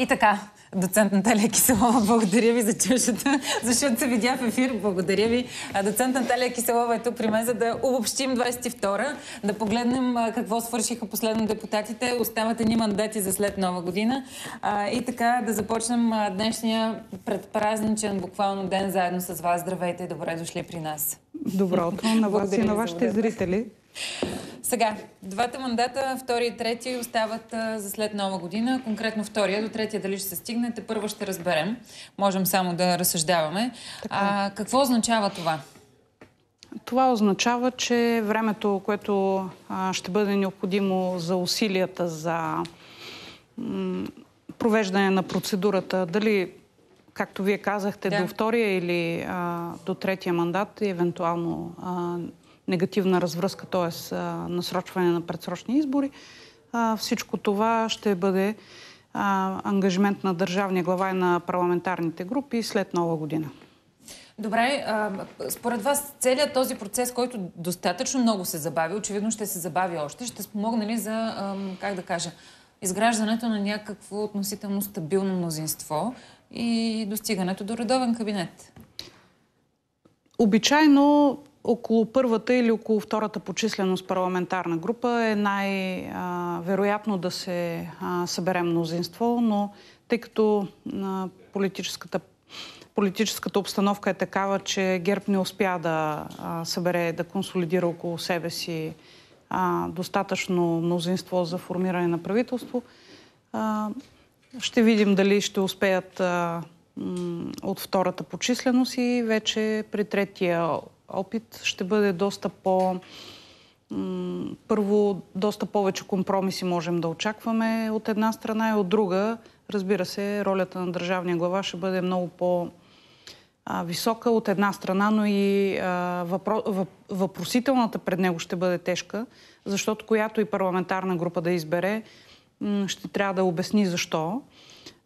И така, доцент Наталия Киселова, благодаря ви за чушата, защото се видя в ефир. Благодаря ви. Доцент Наталия Киселова е тук при мен, за да обобщим 22-а, да погледнем какво свършиха последно депутатите. Оставате ни мандати за след нова година. И така, да започнем днешния предпразничен буквално ден заедно с вас. Здравейте и добре дошли при нас. Добро на вас и на вашите зрители. Сега, двата мандата, втори и трети, остават а, за след нова година. Конкретно втория до третия дали ще се стигнете, първо ще разберем. Можем само да разсъждаваме. А, е. какво означава това? Това означава, че времето, което а, ще бъде необходимо за усилията за провеждане на процедурата, дали, както вие казахте, да. до втория или а, до третия мандат, евентуално а, негативна развръзка, т.е. насрочване на предсрочни избори. Всичко това ще бъде ангажимент на държавния глава и на парламентарните групи след нова година. Добре, според вас целият този процес, който достатъчно много се забави, очевидно ще се забави още, ще спомогне ли за, как да кажа, изграждането на някакво относително стабилно мнозинство и достигането до редовен кабинет? Обичайно около първата или около втората по численост парламентарна група е най-вероятно да се събере мнозинство, но тъй като политическата, политическата обстановка е такава, че ГЕРБ не успя да събере, да консолидира около себе си достатъчно мнозинство за формиране на правителство, ще видим дали ще успеят от втората по численост и вече при третия опит ще бъде доста по... Първо, доста повече компромиси можем да очакваме от една страна и от друга. Разбира се, ролята на държавния глава ще бъде много по висока от една страна, но и а, въпро... въпросителната пред него ще бъде тежка, защото която и парламентарна група да избере, ще трябва да обясни защо.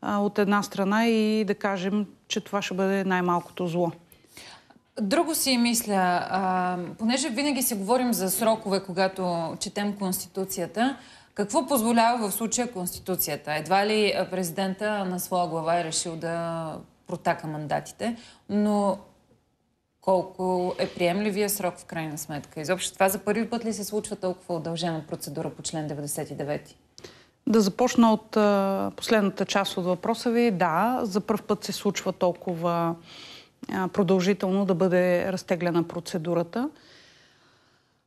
А, от една страна и да кажем, че това ще бъде най-малкото зло. Друго си мисля, а, понеже винаги си говорим за срокове, когато четем Конституцията, какво позволява в случая Конституцията? Едва ли президента на своя глава е решил да протака мандатите, но колко е приемливия срок в крайна сметка? Изобщо това за първи път ли се случва толкова удължена процедура по член 99? Да започна от а, последната част от въпроса ви. Да, за първ път се случва толкова продължително да бъде разтегляна процедурата.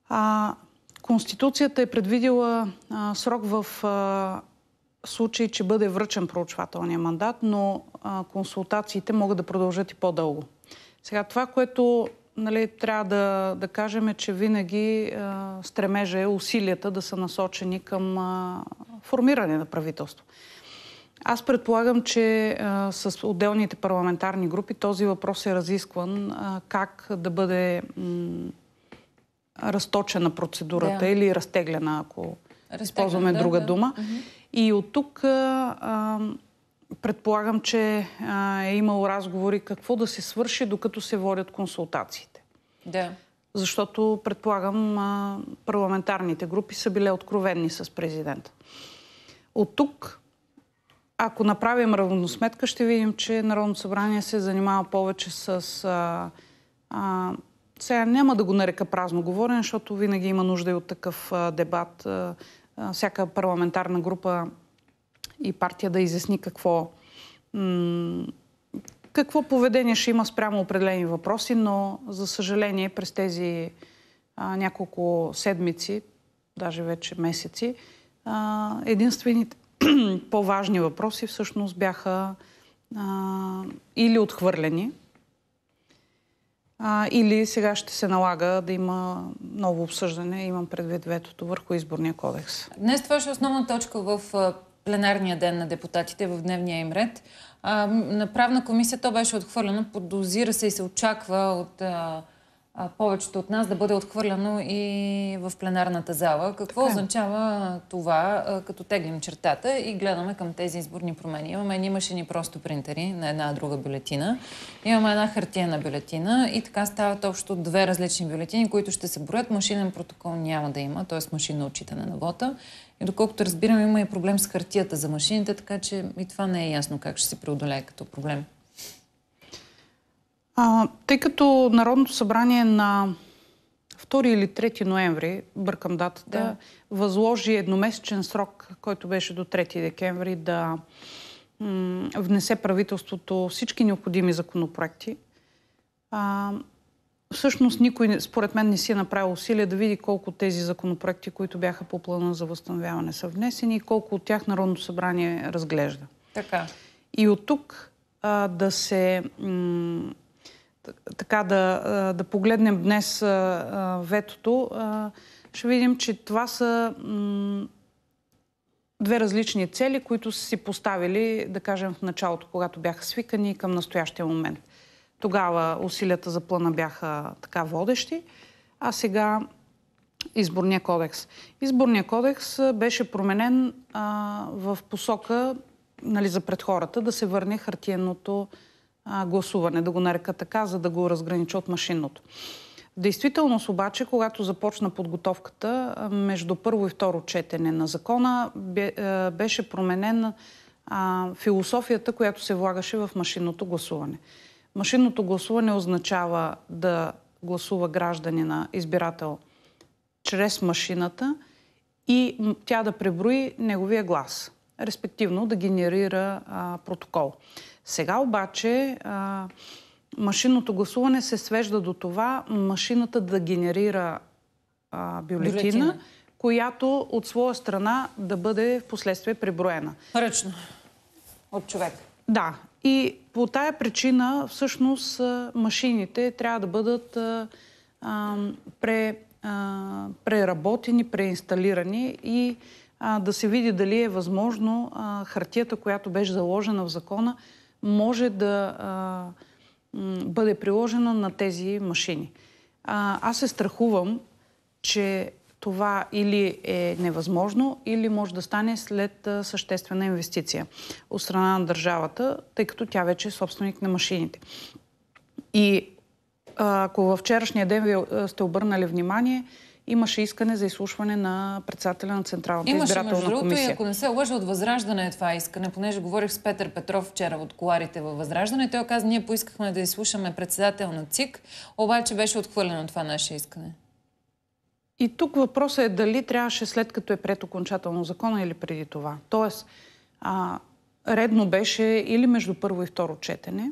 А, Конституцията е предвидила а, срок в а, случай, че бъде връчен проучвателния мандат, но а, консултациите могат да продължат и по-дълго. Сега това, което нали, трябва да, да кажем е, че винаги а, стремежа е усилията да са насочени към а, формиране на правителство. Аз предполагам, че а, с отделните парламентарни групи този въпрос е разискван а, как да бъде м- разточена процедурата да. или разтеглена, ако разтеглена, използваме да, друга да. дума. Uh-huh. И от тук а, а, предполагам, че а, е имал разговори какво да се свърши, докато се водят консултациите. Да. Защото, предполагам, а, парламентарните групи са били откровенни с президента. От тук ако направим равносметка, ще видим, че Народното събрание се занимава повече с... А, а, сега няма да го нарека празно говорене, защото винаги има нужда и от такъв а, дебат. А, а, всяка парламентарна група и партия да изясни какво, м- какво поведение ще има спрямо определени въпроси, но за съжаление през тези а, няколко седмици, даже вече месеци, а, единствените по-важни въпроси всъщност бяха а, или отхвърлени, а, или сега ще се налага да има ново обсъждане, имам предвид ветото върху изборния кодекс. Днес това ще е основна точка в пленарния ден на депутатите в дневния им ред. А, на правна комисия то беше отхвърлено, подозира се и се очаква от а, повечето от нас да бъде отхвърляно и в пленарната зала. Какво така. Е. означава това, като теглим чертата и гледаме към тези изборни промени? Имаме едни машини просто принтери на една друга бюлетина, имаме една хартиена бюлетина и така стават общо две различни бюлетини, които ще се броят. Машинен протокол няма да има, т.е. машинно отчитане на вота. И доколкото разбирам, има и проблем с хартията за машините, така че и това не е ясно как ще се преодолее като проблем. А, тъй като Народното събрание на 2 или 3 ноември, бъркам датата, да. възложи едномесечен срок, който беше до 3 декември, да м- внесе правителството всички необходими законопроекти. А, всъщност никой, според мен, не си е направил усилия да види колко тези законопроекти, които бяха по плана за възстановяване, са внесени и колко от тях Народното събрание разглежда. Така. И от тук а, да се... М- така да, да погледнем днес ветото, ще видим, че това са две различни цели, които са си поставили, да кажем, в началото, когато бяха свикани към настоящия момент. Тогава усилията за плана бяха така водещи, а сега изборния кодекс. Изборния кодекс беше променен а, в посока нали, за пред хората да се върне хартиеното гласуване, да го нарека така, за да го разгранича от машинното. Действително, действителност обаче, когато започна подготовката между първо и второ четене на закона, беше променена философията, която се влагаше в машинното гласуване. Машинното гласуване означава да гласува граждани на избирател, чрез машината и тя да преброи неговия глас респективно да генерира а, протокол. Сега обаче а, машинното гласуване се свежда до това машината да генерира а, бюлетина, бюлетина, която от своя страна да бъде в последствие преброена. Ръчно. От човек. Да. И по тая причина всъщност машините трябва да бъдат а, а, пре, а, преработени, преинсталирани и да се види дали е възможно хартията, която беше заложена в закона, може да бъде приложена на тези машини. аз се страхувам, че това или е невъзможно, или може да стане след съществена инвестиция от страна на държавата, тъй като тя вече е собственик на машините. И ако във вчерашния ден ви сте обърнали внимание, имаше искане за изслушване на председателя на Централната имаше, избирателна комисия. Имаше между другото и ако не се лъжа от Възраждане е това искане, понеже говорих с Петър Петров вчера от коларите във Възраждане, той каза, ние поискахме да изслушаме председател на ЦИК, обаче беше отхвърлено това наше искане. И тук въпросът е дали трябваше след като е пред окончателно закона или преди това. Тоест, а, редно беше или между първо и второ четене,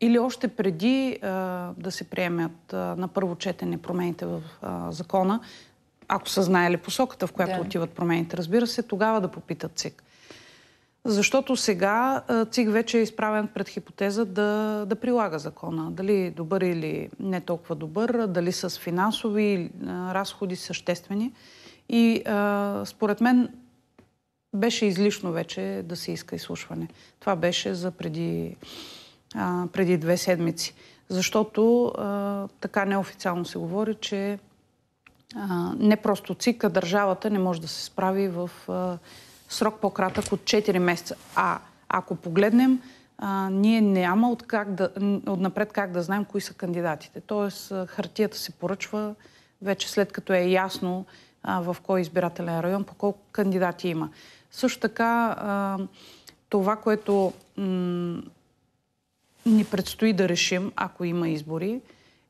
или още преди а, да се приемат а, на първо четене промените в а, закона, ако са знаели посоката, в която да. отиват промените, разбира се, тогава да попитат ЦИК. Защото сега ЦИК вече е изправен пред хипотеза да, да прилага закона. Дали добър или не толкова добър, дали с финансови разходи съществени. И а, според мен беше излишно вече да се иска изслушване. Това беше за преди а, преди две седмици. Защото а, така неофициално се говори, че а, не просто ЦИК, а държавата не може да се справи в а, срок по-кратък от 4 месеца. А ако погледнем, а, ние няма от как да, отнапред как да знаем кои са кандидатите. Тоест, хартията се поръчва вече след като е ясно а, в кой избирателен район, по колко кандидати има. Също така, а, това, което м- ни предстои да решим, ако има избори,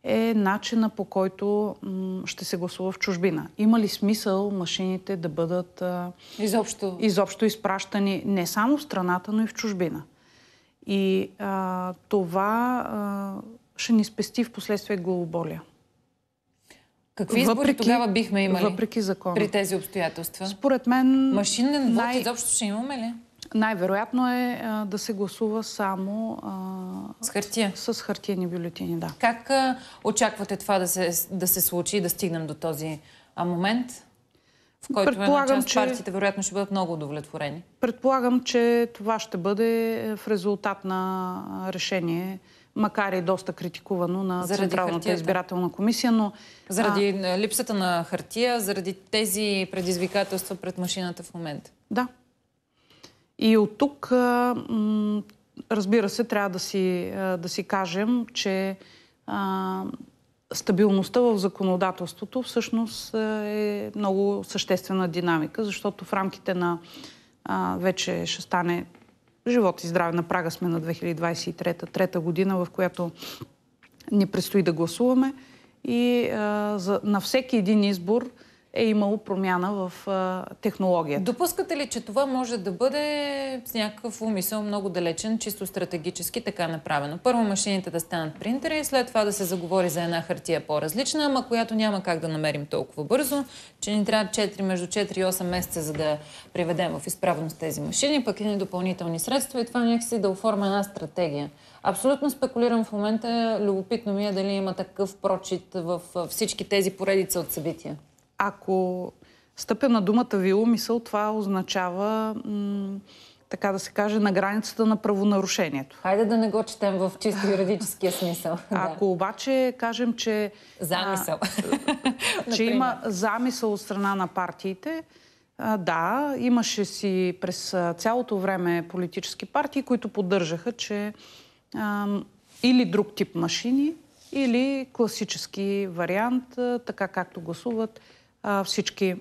е начина по който м- ще се гласува в чужбина. Има ли смисъл машините да бъдат а, изобщо. изобщо изпращани не само в страната, но и в чужбина? И а, това а, ще ни спести в последствие главоболия. Какви избори въпреки, тогава бихме имали въпреки закона. при тези обстоятелства? Според мен... Машинен най... вод изобщо ще имаме ли? Най-вероятно е а, да се гласува само а, с хартия. С, с хартияни бюлетини, да. Как а, очаквате това да се, да се случи и да стигнем до този а, момент, в който Предполагам, част че... партиите вероятно ще бъдат много удовлетворени? Предполагам, че това ще бъде е, в резултат на решение макар и доста критикувано на заради Централната хартията. избирателна комисия, но... Заради а... Е, липсата на хартия, заради тези предизвикателства пред машината в момента. Да, и от тук, разбира се, трябва да си, да си кажем, че стабилността в законодателството всъщност е много съществена динамика, защото в рамките на вече ще стане живот и здраве на прага сме на 2023 трета година, в която ни предстои да гласуваме. И а, за, на всеки един избор е имало промяна в а, технологията. Допускате ли, че това може да бъде с някакъв умисъл много далечен, чисто стратегически така направено? Първо машините да станат принтери, след това да се заговори за една хартия по-различна, ама която няма как да намерим толкова бързо, че ни трябва 4, между 4 и 8 месеца, за да приведем в изправност тези машини, пък едни допълнителни средства и това някакси да оформя една стратегия. Абсолютно спекулирам в момента. Любопитно ми е дали има такъв прочит в всички тези поредица от събития ако стъпя на думата ви умисъл, това означава, м- така да се каже, на границата на правонарушението. Хайде да не го четем в чисто юридическия смисъл. Ако обаче кажем, че... Замисъл. А, че има замисъл от страна на партиите, а, да, имаше си през цялото време политически партии, които поддържаха, че а, или друг тип машини, или класически вариант, а, така както гласуват а, всички,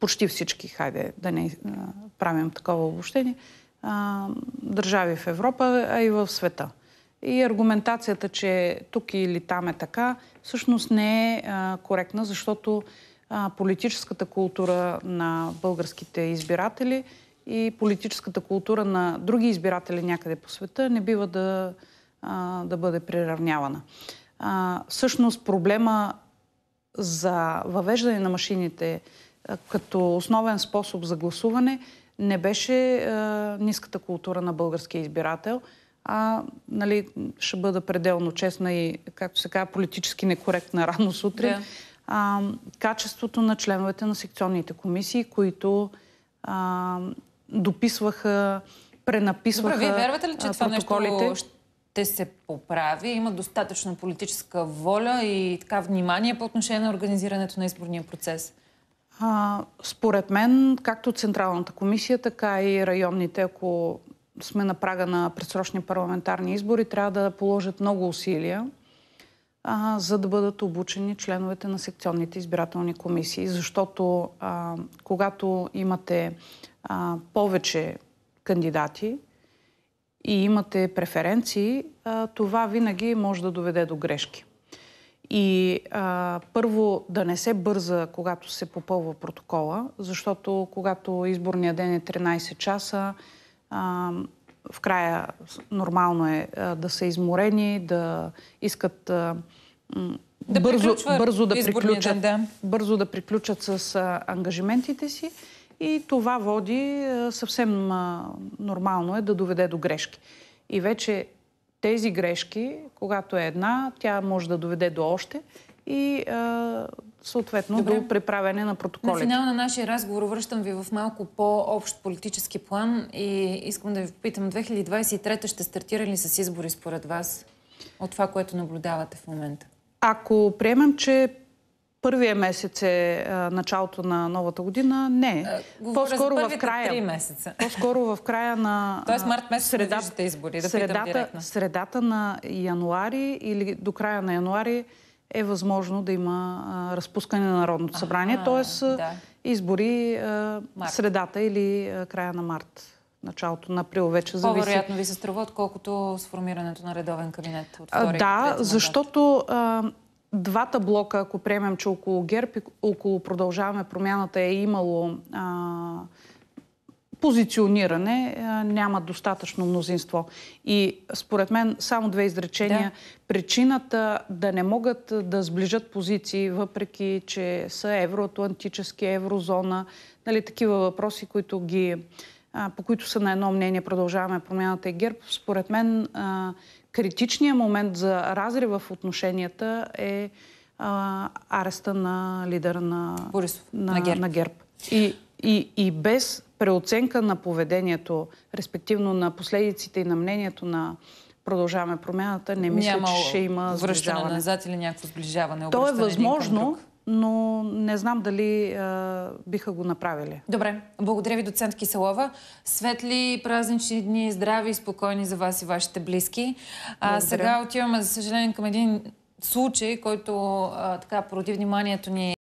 почти всички, хайде да не а, правим такова обобщение, а, държави в Европа, а и в света. И аргументацията, че тук или там е така, всъщност не е а, коректна, защото а, политическата култура на българските избиратели и политическата култура на други избиратели някъде по света не бива да, а, да бъде приравнявана. А, всъщност проблема за въвеждане на машините като основен способ за гласуване не беше е, ниската култура на българския избирател, а нали, ще бъда пределно честна и, както се казва, политически некоректна рано сутрин. Да. А, качеството на членовете на секционните комисии, които а, дописваха, пренаписваха протоколите. вие вярвате ли, че това нещо ще се поправи. Има достатъчно политическа воля и така внимание по отношение на организирането на изборния процес. А, според мен, както Централната комисия, така и районните, ако сме на прага на предсрочни парламентарни избори, трябва да положат много усилия, а, за да бъдат обучени членовете на секционните избирателни комисии. Защото а, когато имате а, повече кандидати, и имате преференции, а, това винаги може да доведе до грешки. И а, първо да не се бърза, когато се попълва протокола, защото когато изборния ден е 13 часа, а, в края нормално е а, да са изморени, да искат а, м- да бързо, бързо, да приключат, ден, да. бързо да приключат с а, ангажиментите си и това води е, съвсем нормално е да доведе до грешки. И вече тези грешки, когато е една, тя може да доведе до още и съответно Добре. до преправяне на протоколите. На финал на нашия разговор връщам ви в малко по-общ политически план и искам да ви попитам, 2023 ще стартира ли с избори според вас от това, което наблюдавате в момента? Ако приемам, че първия месец е а, началото на новата година. Не. Е, По-скоро в края. Три месеца. По-скоро в края на. Тоест, март месец среда, виждате избори. Да средата, средата на януари или до края на януари е възможно да има а, разпускане на Народното събрание. тоест, да. избори а, средата или а, края на март началото на април вече зависи. По-вероятно ви се струва, отколкото сформирането на редовен кабинет от втори Да, защото а, двата блока, ако приемем, че около ГЕРБ и около продължаваме промяната е имало а, позициониране, а, няма достатъчно мнозинство. И според мен само две изречения. Да. Причината да не могат да сближат позиции, въпреки че са евроатлантически, еврозона, нали, такива въпроси, които ги по които са на едно мнение продължаваме промяната и ГЕРБ, според мен критичният момент за разрива в отношенията е ареста на лидера на, Борисов, на, на ГЕРБ. На ГЕРБ. И, и, и без преоценка на поведението, респективно на последиците и на мнението на продължаваме промяната, не мисля, Няма че ще има връщане сближаване. назад или някакво сближаване. То е възможно, но не знам дали а, биха го направили. Добре, благодаря ви, доцент Киселова. Светли празнични дни, здрави и спокойни за вас и вашите близки. А, сега отиваме, за съжаление, към един случай, който а, така породи вниманието ни